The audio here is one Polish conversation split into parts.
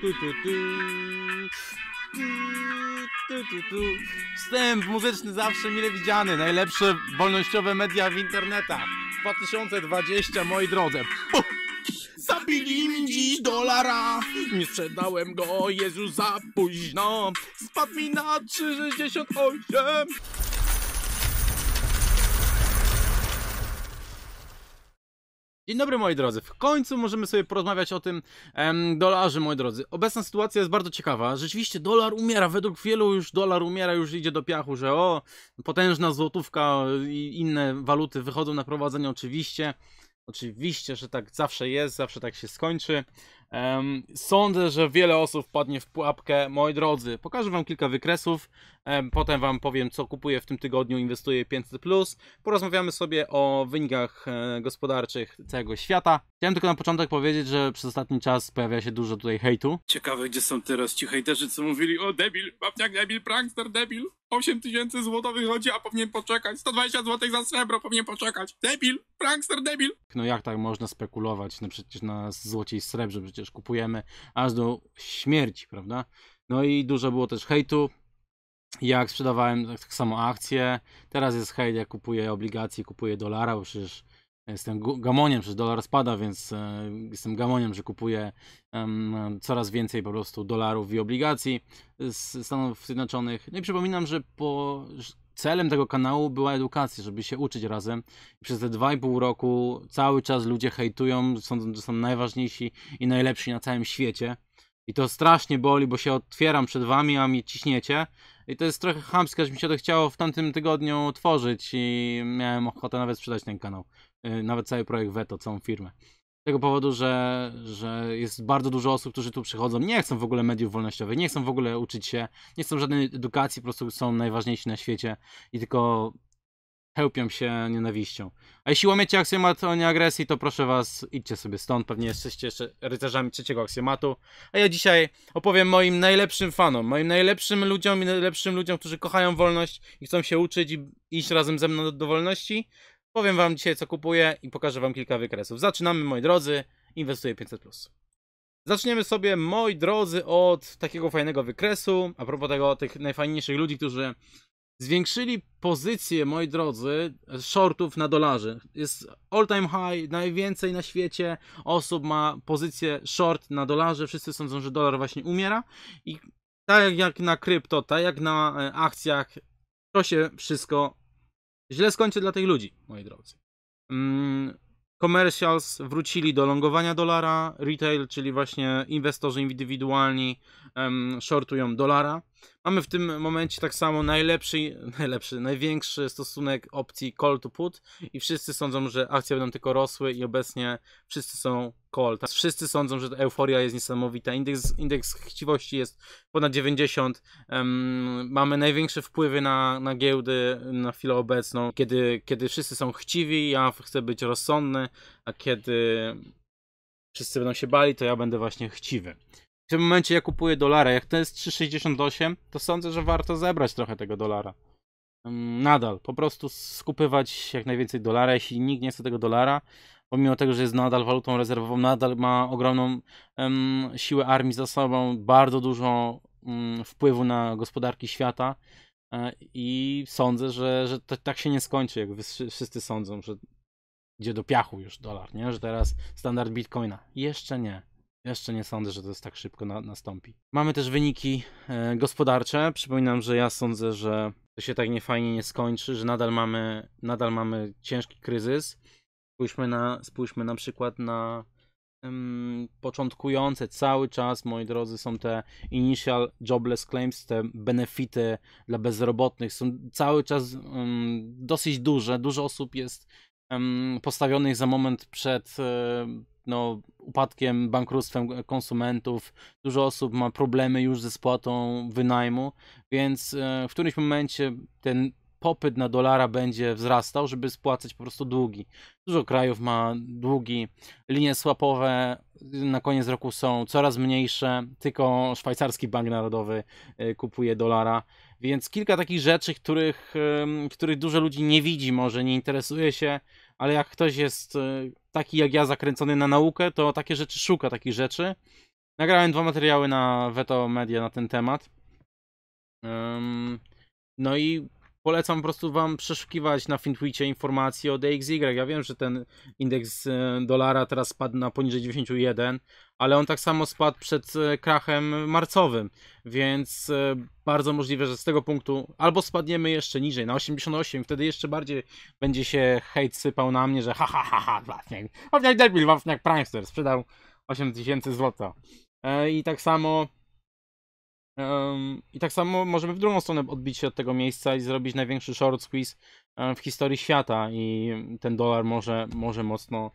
Tu, tu, tu. Tu, tu, tu. Wstęp muzyczny zawsze mile widziany. Najlepsze wolnościowe media w internetach. 2020, moi drodzy. Zabili mi dziś dolara Nie sprzedałem go, Jezu, za późno Spadł mi na 3,68 Dzień dobry moi drodzy, w końcu możemy sobie porozmawiać o tym em, dolarze moi drodzy. Obecna sytuacja jest bardzo ciekawa, rzeczywiście dolar umiera, według wielu już dolar umiera, już idzie do piachu, że o, potężna złotówka i inne waluty wychodzą na prowadzenie oczywiście. Oczywiście, że tak zawsze jest, zawsze tak się skończy. Sądzę, że wiele osób wpadnie w pułapkę. Moi drodzy, pokażę Wam kilka wykresów, potem Wam powiem, co kupuję w tym tygodniu, inwestuję 500. Porozmawiamy sobie o wynikach e, gospodarczych całego świata. Chciałem tylko na początek powiedzieć, że przez ostatni czas pojawia się dużo tutaj hejtu. Ciekawe, gdzie są teraz ci hejterzy, co mówili: O, debil, babciak debil, prankster debil. 8000 zł złotych chodzi, a powinien poczekać. 120 zł za srebro, powinien poczekać. Debil, prankster debil. No jak tak można spekulować? No przecież na złocie i srebrze, przecież kupujemy aż do śmierci, prawda? No i dużo było też hejtu. Jak sprzedawałem tak, tak samo akcje, teraz jest hejt, jak kupuję obligacje, kupuję dolara, bo przecież jestem gamoniem, przecież dolar spada, więc e, jestem gamoniem, że kupuję coraz więcej po prostu dolarów i obligacji z Stanów Zjednoczonych. No i przypominam, że po celem tego kanału była edukacja, żeby się uczyć razem. I przez te dwa i pół roku cały czas ludzie hejtują, sądzą, że są najważniejsi i najlepsi na całym świecie. I to strasznie boli, bo się otwieram przed wami, a mi ciśniecie. I to jest trochę chamskie, że mi się to chciało w tamtym tygodniu otworzyć i miałem ochotę nawet sprzedać ten kanał. Y, nawet cały projekt Veto, całą firmę tego powodu, że, że jest bardzo dużo osób, którzy tu przychodzą, nie chcą w ogóle mediów wolnościowych, nie chcą w ogóle uczyć się, nie chcą żadnej edukacji, po prostu są najważniejsi na świecie i tylko chełpią się nienawiścią. A jeśli łamiecie aksjomat o nieagresji, to proszę was, idźcie sobie stąd, pewnie jesteście jeszcze rycerzami trzeciego aksjomatu. A ja dzisiaj opowiem moim najlepszym fanom, moim najlepszym ludziom i najlepszym ludziom, którzy kochają wolność i chcą się uczyć i iść razem ze mną do, do wolności, Powiem wam dzisiaj, co kupuję i pokażę wam kilka wykresów. Zaczynamy, moi drodzy, inwestuję 500+. Zaczniemy sobie, moi drodzy, od takiego fajnego wykresu, a propos tego, tych najfajniejszych ludzi, którzy zwiększyli pozycję, moi drodzy, shortów na dolarze. Jest all time high, najwięcej na świecie osób ma pozycję short na dolarze. Wszyscy sądzą, że dolar właśnie umiera i tak jak na krypto, tak jak na e, akcjach, to się wszystko Źle skończy dla tych ludzi, moi drodzy. Mm, commercials wrócili do longowania dolara, retail, czyli właśnie inwestorzy indywidualni um, shortują dolara. Mamy w tym momencie tak samo najlepszy, najlepszy, największy stosunek opcji call to put i wszyscy sądzą, że akcje będą tylko rosły i obecnie wszyscy są call. Tak? Wszyscy sądzą, że ta euforia jest niesamowita. Indeks, indeks chciwości jest ponad 90. Um, mamy największe wpływy na, na giełdy na chwilę obecną, kiedy, kiedy wszyscy są chciwi, ja chcę być rozsądny, a kiedy wszyscy będą się bali, to ja będę właśnie chciwy. W tym momencie ja kupuję dolara. Jak to jest 3,68, to sądzę, że warto zebrać trochę tego dolara. Nadal, po prostu skupywać jak najwięcej dolara. Jeśli nikt nie chce tego dolara, pomimo tego, że jest nadal walutą rezerwową, nadal ma ogromną um, siłę armii za sobą, bardzo dużo um, wpływu na gospodarki świata. E, I sądzę, że, że to tak się nie skończy, jak wszyscy sądzą, że idzie do piachu już dolar, nie? Że teraz standard bitcoina. Jeszcze nie. Jeszcze nie sądzę, że to jest tak szybko na, nastąpi. Mamy też wyniki e, gospodarcze. Przypominam, że ja sądzę, że to się tak niefajnie nie skończy, że nadal mamy, nadal mamy ciężki kryzys. Spójrzmy na, spójrzmy na przykład na początkujące cały czas, moi drodzy, są te initial jobless claims, te benefity dla bezrobotnych są cały czas dosyć duże. Dużo osób jest postawionych za moment przed e, no, upadkiem, bankructwem konsumentów, dużo osób ma problemy już ze spłatą wynajmu, więc e, w którymś momencie ten popyt na dolara będzie wzrastał, żeby spłacać po prostu długi. Dużo krajów ma długi, linie swapowe na koniec roku są coraz mniejsze, tylko szwajcarski bank narodowy e, kupuje dolara. Więc kilka takich rzeczy, których, których dużo ludzi nie widzi, może nie interesuje się, ale jak ktoś jest e, taki jak ja zakręcony na naukę, to takie rzeczy szuka, takich rzeczy. Nagrałem dwa materiały na Veto Media na ten temat. no i polecam po prostu wam przeszukiwać na FinTwitchie informacje o DXY. Ja wiem, że ten indeks e, dolara teraz spadł na poniżej 91, ale on tak samo spadł przed e, krachem marcowym, więc e, bardzo możliwe, że z tego punktu albo spadniemy jeszcze niżej, na 88, wtedy jeszcze bardziej będzie się hejt sypał na mnie, że ha ha ha ha, Wafniak, Wafniak debil, Wafniak prankster, sprzedał 8000 zł. I tak samo Um, I tak samo możemy w drugą stronę odbić się od tego miejsca i zrobić największy short squeeze w historii świata i ten dolar może, może mocno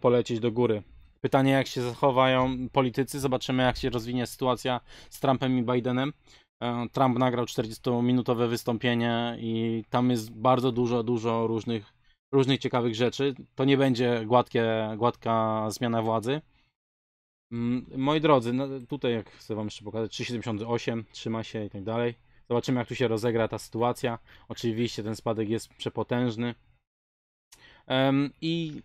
polecieć do góry. Pytanie, jak się zachowają politycy. Zobaczymy, jak się rozwinie sytuacja z Trumpem i Bidenem. Trump nagrał 40-minutowe wystąpienie i tam jest bardzo dużo, dużo różnych, różnych ciekawych rzeczy. To nie będzie gładkie, gładka zmiana władzy. Mm, moi drodzy, no tutaj jak chcę wam jeszcze pokazać, 3,78 trzyma się i tak dalej. Zobaczymy jak tu się rozegra ta sytuacja. Oczywiście ten spadek jest przepotężny. I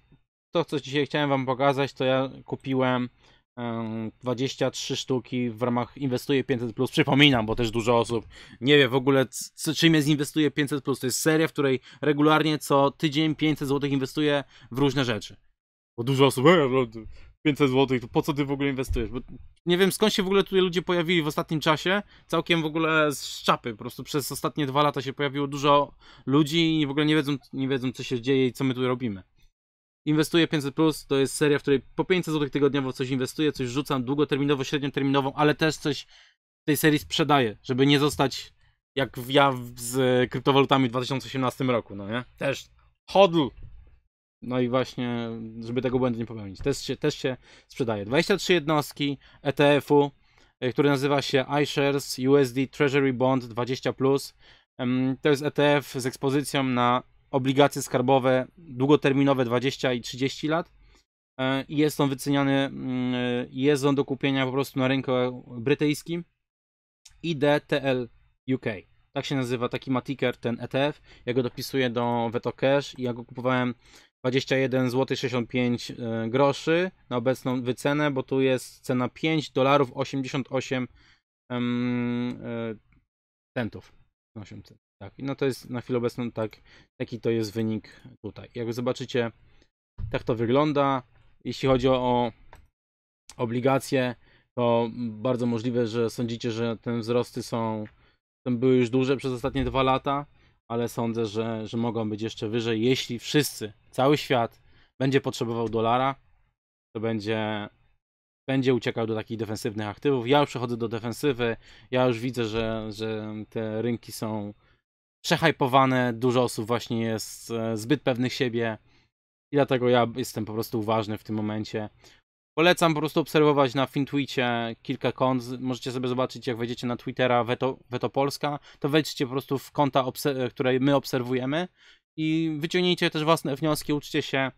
to co dzisiaj chciałem wam pokazać, to ja kupiłem 23 sztuki w ramach Inwestuje 500 Plus. Przypominam, bo też dużo osób nie wie w ogóle, czym jest Inwestuje 500 Plus. To jest seria, w której regularnie co tydzień 500 zł inwestuje w różne rzeczy. Bo dużo osób, e, no, 500 zł, to po co ty w ogóle inwestujesz? Bo nie wiem skąd się w ogóle tutaj ludzie pojawili w ostatnim czasie, całkiem w ogóle z szczapy, po prostu przez ostatnie dwa lata się pojawiło dużo ludzi i w ogóle nie wiedzą, nie wiedzą co się dzieje i co my tu robimy. Inwestuję 500, plus, to jest seria, w której po 500 zł tygodniowo coś inwestuję, coś rzucam długoterminowo, średnioterminowo, ale też coś w tej serii sprzedaję, żeby nie zostać jak ja z kryptowalutami w 2018 roku, no nie? Też hodl, no i właśnie, żeby tego błędu nie popełnić. Też się, też się sprzedaje. 23 jednostki ETF-u, y, który nazywa się iShares USD Treasury Bond 20. To jest ETF z ekspozycją na obligacje skarbowe długoterminowe 20 i 30 lat. E, I jest on wyceniany, y, jest on do kupienia po prostu na rynku brytyjskim. IDTL UK. Tak się nazywa taki ma ticker, ten ETF. Ja go dopisuję do Veto Cash i ja go kupowałem 21 zł 65 groszy na obecną wycenę, bo tu jest cena 5 dolarów 88 e, centów. 8 Tak, no to jest na chwilę obecną tak, taki to jest wynik tutaj. Jak zobaczycie, tak to wygląda. Jeśli chodzi o obligacje, to bardzo możliwe, że sądzicie, że te wzrosty są były już duże przez ostatnie dwa lata ale sądzę, że, że mogą być jeszcze wyżej, jeśli wszyscy, cały świat będzie potrzebował dolara, to będzie, będzie uciekał do takich defensywnych aktywów. Ja już przechodzę do defensywy, ja już widzę, że, że te rynki są przehajpowane, dużo osób właśnie jest e, zbyt pewnych siebie i dlatego ja jestem po prostu uważny w tym momencie. Polecam po prostu obserwować na Fintwicie kilka kont. Możecie sobie zobaczyć, jak wejdziecie na Twittera veto veto Polska, to wejdźcie po prostu w konta, które my obserwujemy i wyciągnijcie też własne wnioski, uczcie się,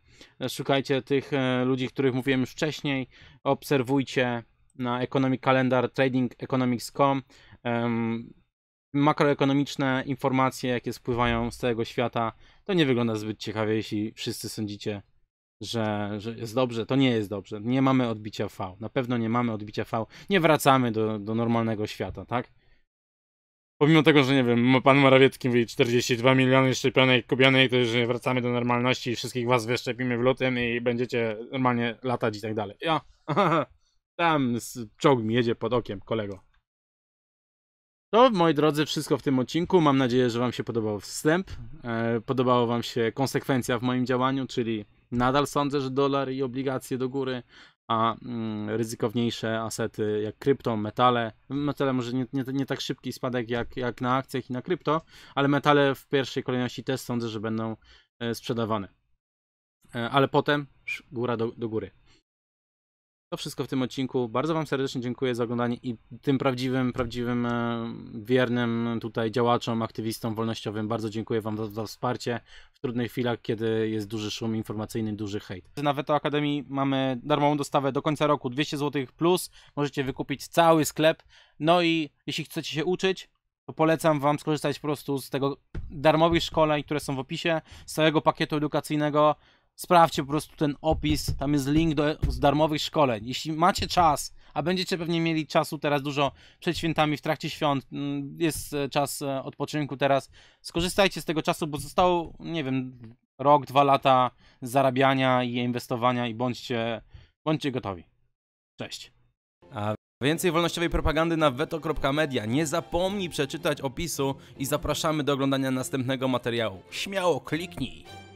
szukajcie tych e, ludzi, których mówiłem już wcześniej, obserwujcie na Economic Calendar, tradingeconomics.com makroekonomiczne informacje, jakie spływają z całego świata. To nie wygląda zbyt ciekawie, jeśli wszyscy sądzicie że, że jest dobrze, to nie jest dobrze. Nie mamy odbicia V. Na pewno nie mamy odbicia V. Nie wracamy do, do normalnego świata, tak? Pomimo tego, że nie wiem, pan Morawiecki mówi 42 miliony szczepionek kupionych, to już wracamy do normalności i wszystkich was wyszczepimy w lutym i będziecie normalnie latać i tak dalej. Ja, tam czołg mi jedzie pod okiem, kolego. To, moi drodzy, wszystko w tym odcinku. Mam nadzieję, że wam się podobał wstęp, e, podobała wam się konsekwencja w moim działaniu, czyli Nadal sądzę, że dolar i obligacje do góry, a mm, ryzykowniejsze asety jak krypto, metale, metale może nie, nie, nie, tak szybki spadek jak, jak na akcjach i na krypto, ale metale w pierwszej kolejności też sądzę, że będą e, sprzedawane. E, ale potem góra do, do góry. To wszystko w tym odcinku. Bardzo Wam serdecznie dziękuję za oglądanie i tym prawdziwym, prawdziwym, e, wiernym tutaj działaczom, aktywistom wolnościowym bardzo dziękuję Wam za, za wsparcie w trudnych chwilach, kiedy jest duży szum informacyjny, duży hejt. Na Veto Akademii mamy darmową dostawę do końca roku 200 zł plus. Możecie wykupić cały sklep. No i jeśli chcecie się uczyć, to polecam Wam skorzystać po prostu z tego darmowych szkoleń, które są w opisie, z całego pakietu edukacyjnego sprawdźcie po prostu ten opis, tam jest link do darmowych szkoleń. Jeśli macie czas, a będziecie pewnie mieli czasu teraz dużo przed świętami, w trakcie świąt, mm, jest e, czas e, odpoczynku teraz, skorzystajcie z tego czasu, bo zostało, nie wiem, rok, dwa lata zarabiania i inwestowania i bądźcie, bądźcie gotowi. Cześć. A więcej wolnościowej propagandy na veto.media. Nie zapomnij przeczytać opisu i zapraszamy do oglądania następnego materiału. Śmiało kliknij!